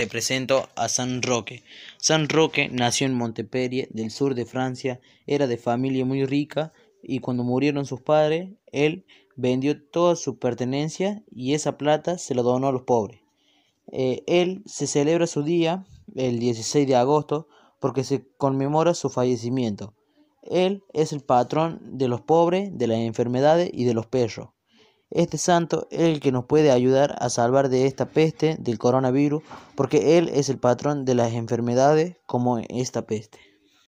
te presento a San Roque. San Roque nació en Monteperie, del sur de Francia, era de familia muy rica y cuando murieron sus padres, él vendió toda su pertenencia y esa plata se la donó a los pobres. Eh, él se celebra su día el 16 de agosto porque se conmemora su fallecimiento. Él es el patrón de los pobres, de las enfermedades y de los perros. Este santo es el que nos puede ayudar a salvar de esta peste del coronavirus porque él es el patrón de las enfermedades como esta peste.